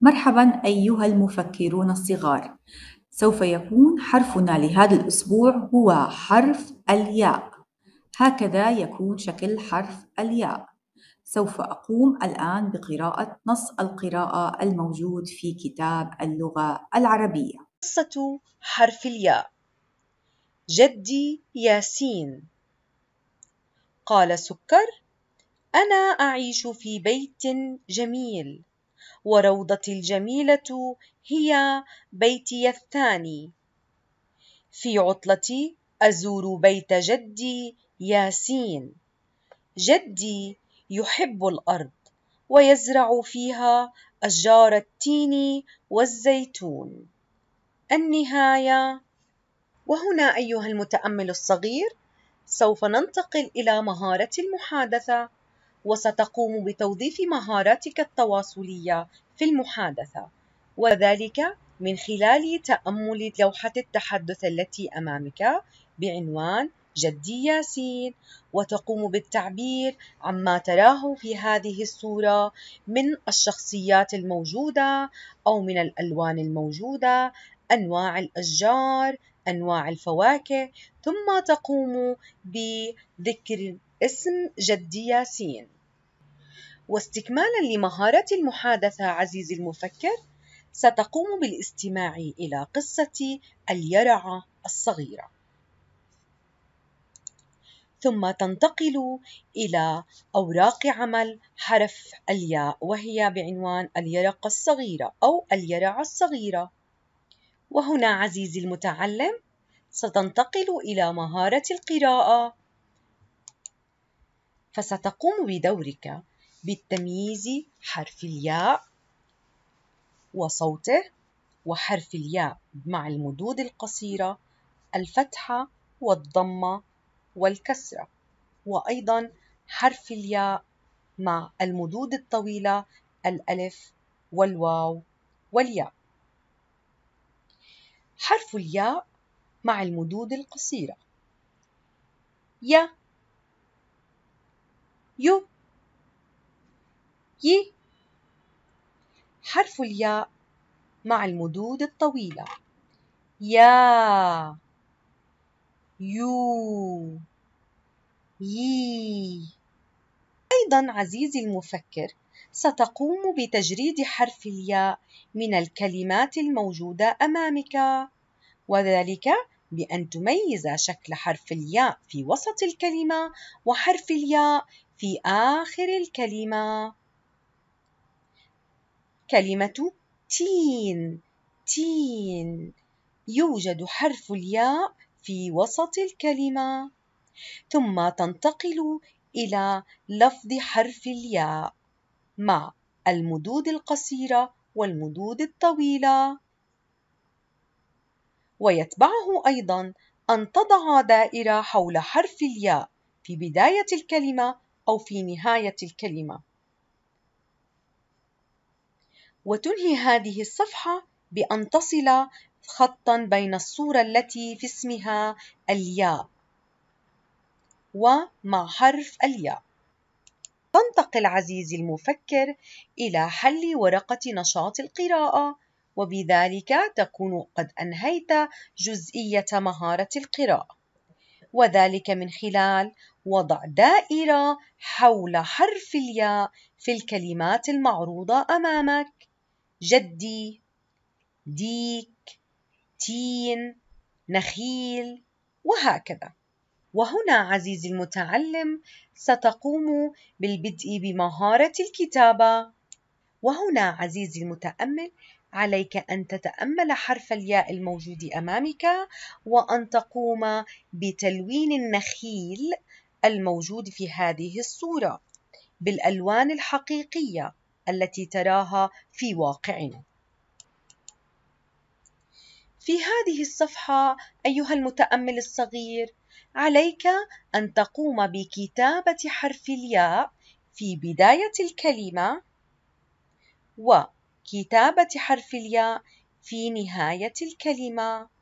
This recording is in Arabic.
مرحبا أيها المفكرون الصغار سوف يكون حرفنا لهذا الأسبوع هو حرف الياء هكذا يكون شكل حرف الياء سوف أقوم الآن بقراءة نص القراءة الموجود في كتاب اللغة العربية قصة حرف الياء جدي ياسين قال سكر أنا أعيش في بيت جميل وروضتي الجميلة هي بيتي الثاني في عطلتي أزور بيت جدي ياسين جدي يحب الأرض ويزرع فيها أشجار التين والزيتون النهاية وهنا أيها المتأمل الصغير سوف ننتقل إلى مهارة المحادثة وستقوم بتوظيف مهاراتك التواصلية في المحادثة وذلك من خلال تأمل لوحة التحدث التي أمامك بعنوان جدي ياسين وتقوم بالتعبير عما تراه في هذه الصورة من الشخصيات الموجودة أو من الألوان الموجودة أنواع الأشجار أنواع الفواكه ثم تقوم بذكر اسم جدي ياسين واستكمالا لمهارة المحادثة عزيزي المفكر ستقوم بالاستماع إلى قصة اليرعة الصغيرة ثم تنتقل إلى أوراق عمل حرف الياء وهي بعنوان اليرقة الصغيرة أو اليرعة الصغيرة وهنا عزيزي المتعلم ستنتقل إلى مهارة القراءة فستقوم بدورك بالتمييز حرف الياء وصوته وحرف الياء مع المدود القصيرة الفتحة والضمة والكسرة وأيضا حرف الياء مع المدود الطويلة الألف والواو والياء حرف الياء مع المدود القصيرة يا يو ي حرف الياء مع المدود الطويلة يا يو يي أيضا عزيزي المفكر ستقوم بتجريد حرف الياء من الكلمات الموجودة أمامك وذلك بأن تميز شكل حرف الياء في وسط الكلمة وحرف الياء في آخر الكلمة كلمة تين تين يوجد حرف الياء في وسط الكلمة ثم تنتقل إلى لفظ حرف الياء مع المدود القصيرة والمدود الطويلة ويتبعه أيضا أن تضع دائرة حول حرف الياء في بداية الكلمة أو في نهاية الكلمة وتنهي هذه الصفحة بأن تصل خطا بين الصورة التي في اسمها الياء ومع حرف الياء تنتقل عزيزي المفكر إلى حل ورقة نشاط القراءة وبذلك تكون قد أنهيت جزئية مهارة القراءة وذلك من خلال وضع دائرة حول حرف الياء في الكلمات المعروضة أمامك جدي ديك تين نخيل وهكذا وهنا عزيزي المتعلم ستقوم بالبدء بمهارة الكتابة وهنا عزيزي المتأمل عليك أن تتأمل حرف الياء الموجود أمامك وأن تقوم بتلوين النخيل الموجود في هذه الصورة بالألوان الحقيقية التي تراها في واقعنا. في هذه الصفحة أيها المتأمل الصغير، عليك أن تقوم بكتابة حرف الياء في بداية الكلمة وكتابة حرف الياء في نهاية الكلمة.